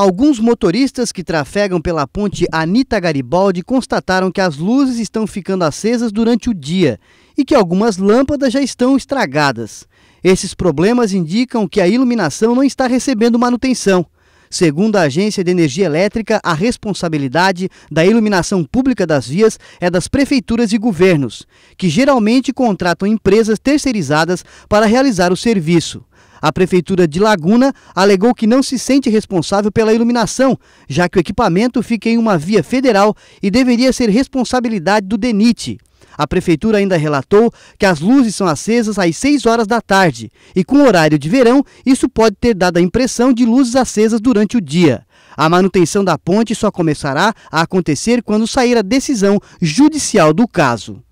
Alguns motoristas que trafegam pela ponte Anita Garibaldi constataram que as luzes estão ficando acesas durante o dia e que algumas lâmpadas já estão estragadas. Esses problemas indicam que a iluminação não está recebendo manutenção. Segundo a Agência de Energia Elétrica, a responsabilidade da iluminação pública das vias é das prefeituras e governos, que geralmente contratam empresas terceirizadas para realizar o serviço. A Prefeitura de Laguna alegou que não se sente responsável pela iluminação, já que o equipamento fica em uma via federal e deveria ser responsabilidade do DENIT. A Prefeitura ainda relatou que as luzes são acesas às 6 horas da tarde e, com horário de verão, isso pode ter dado a impressão de luzes acesas durante o dia. A manutenção da ponte só começará a acontecer quando sair a decisão judicial do caso.